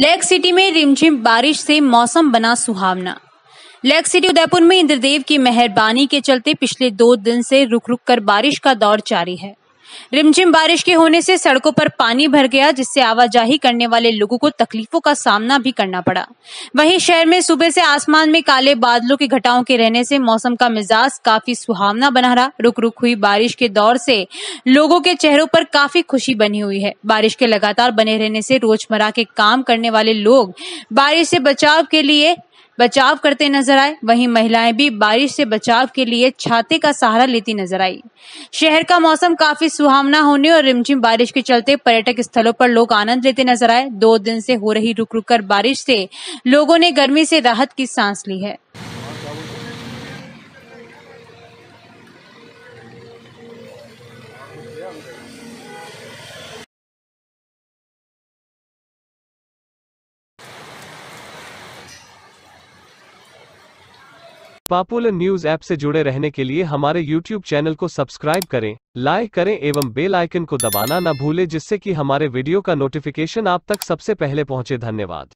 lake city में रिमझिम बारिश से मौसम बना सुहावना लेक सिटी उदयपुर में इंद्रदेव की मेहरबानी के चलते पिछले दो दिन से रुक रुक कर बारिश का दौर जारी है रिमझिम बारिश के होने से सड़कों पर पानी भर गया जिससे आवाजाही करने वाले लोगों को तकलीफों का सामना भी करना पड़ा वहीं शहर में सुबह से आसमान में काले बादलों के घटाओं के रहने से मौसम का मिजाज काफी सुहावना बना रहा रुक रुक हुई बारिश के दौर से लोगों के चेहरों पर काफी खुशी बनी हुई है बारिश के लगातार बने रहने से रोजमर्रा के काम करने वाले लोग बारिश से बचाव के लिए बचाव करते नजर आए वहीं महिलाएं भी बारिश से बचाव के लिए छाते का सहारा लेती नजर आई शहर का मौसम काफी सुहावना होने और रिमझिम बारिश के चलते पर्यटक स्थलों पर लोग आनंद लेते नजर आए दो दिन से हो रही रुक रुक कर बारिश से लोगों ने गर्मी से राहत की सांस ली है पॉपुलर न्यूज ऐप से जुड़े रहने के लिए हमारे यूट्यूब चैनल को सब्सक्राइब करें लाइक करें एवं बेल आइकन को दबाना न भूलें जिससे कि हमारे वीडियो का नोटिफिकेशन आप तक सबसे पहले पहुंचे धन्यवाद